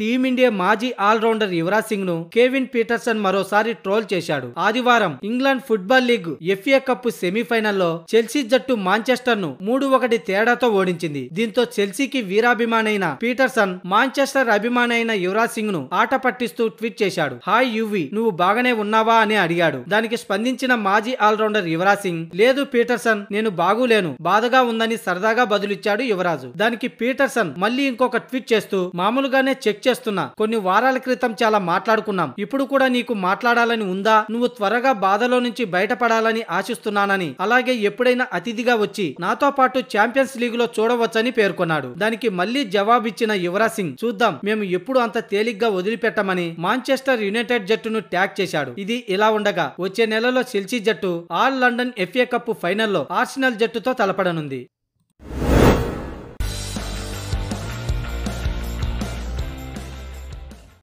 team India మాజీ allrounder Yuvraj Singh ను Kevin Pietersen మరోసారి ట్రోల్ చేశాడు ఆదివారం England football league F A cup సెమీఫైనల్లో చెల్సీ జట్టు మాంచెస్టర్ ను మూడు ఒకటి తేడాతో ఓడించింది దీంతో చెల్సీకి వీరాభిమానైన పీటర్సన్ మాంచెస్టర్ అభిమానైన యువరాజ్ సింగ్ ను ఆట పట్టిస్తూ ట్వీట్ చేశాడు హాయ్ యువి నువ్వు బాగానే ఉన్నావా అని అడిగాడు దానికి స్పందించిన మాజీ ఆల్రౌండర్ యువరాజ్ సింగ్ లేదు పీటర్సన్ నేను బాగులేను బాధగా ఉందని సరదాగా బదులిచ్చాడు యువరాజు దానికి పీటర్సన్ మళ్ళీ ఇంకొక ట్వీట్ చేస్తూ మామూలుగానే చెక్ చేస్తున్నా కొన్ని వారాల క్రితం చాలా మాట్లాడుకున్నాం ఇప్పుడు కూడా నీకు మాట్లాడాలని ఉందా నువ్వు త్వరగా బాధలో నుంచి బయటపడాలని ఆశిస్తున్నానని అలాగే ఎప్పుడైనా అతిథిగా వచ్చి నాతో పాటు ఛాంపియన్స్ లీగ్ లో చూడవచ్చని పేర్కొన్నాడు దానికి మళ్లీ జవాబిచ్చిన యువరాజ్ సింగ్ చూద్దాం మేము ఎప్పుడు అంత తేలిగ్గా వదిలిపెట్టమని మాంచెస్టర్ యునైటెడ్ జట్టును ట్యాగ్ చేశాడు ఇది ఇలా ఉండగా వచ్చే నెలలో చెల్సీ జట్టు ఆల్ లండన్ ఎఫ్ఏ కప్ ఫైనల్లో ఆర్సినల్ జట్టుతో తలపడనుంది